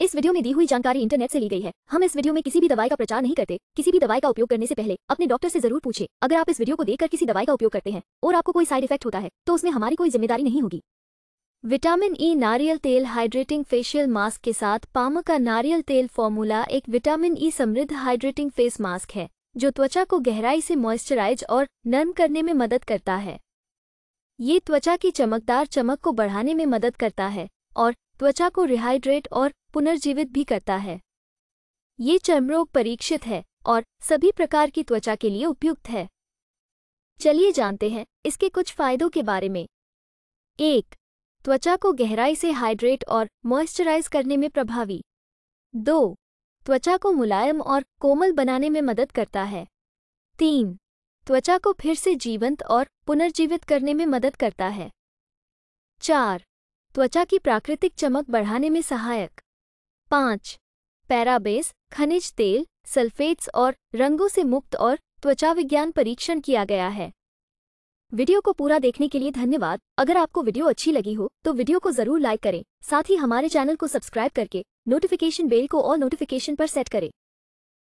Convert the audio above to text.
इस वीडियो में दी हुई जानकारी इंटरनेट से ली गई है हम इस वीडियो में किसी भी दवाई का प्रचार नहीं करते किसी भी दवाई का उपयोग करने से पहले अपने डॉक्टर से जरूर पूछे अगर आप इस वीडियो को देखकर किसी दवाई का उपयोग करते हैं और आपको कोई साइड इफेक्ट होता है तो उसमें हमारी कोई जिम्मेदारी नहीं होगी विटामिन ई e नारियल तेल हाइड्रेटिंग फेशियल मास्क के साथ पाम का नारियल तेल फॉर्मूला एक विटामिन ई e समृद्ध हाइड्रेटिंग फेस मास्क है जो त्वचा को गहराई से मॉइस्चराइज और नर्म करने में मदद करता है ये त्वचा की चमकदार चमक को बढ़ाने में मदद करता है और त्वचा को रिहाइड्रेट और पुनर्जीवित भी करता है ये चर्मरोग परीक्षित है और सभी प्रकार की त्वचा के लिए उपयुक्त है चलिए जानते हैं इसके कुछ फायदों के बारे में एक त्वचा को गहराई से हाइड्रेट और मॉइस्चराइज करने में प्रभावी दो त्वचा को मुलायम और कोमल बनाने में मदद करता है तीन त्वचा को फिर से जीवंत और पुनर्जीवित करने में मदद करता है चार त्वचा की प्राकृतिक चमक बढ़ाने में सहायक पाँच पैराबेस खनिज तेल सल्फेट्स और रंगों से मुक्त और त्वचा विज्ञान परीक्षण किया गया है वीडियो को पूरा देखने के लिए धन्यवाद अगर आपको वीडियो अच्छी लगी हो तो वीडियो को जरूर लाइक करें साथ ही हमारे चैनल को सब्सक्राइब करके नोटिफिकेशन बेल को और नोटिफिकेशन पर सेट करें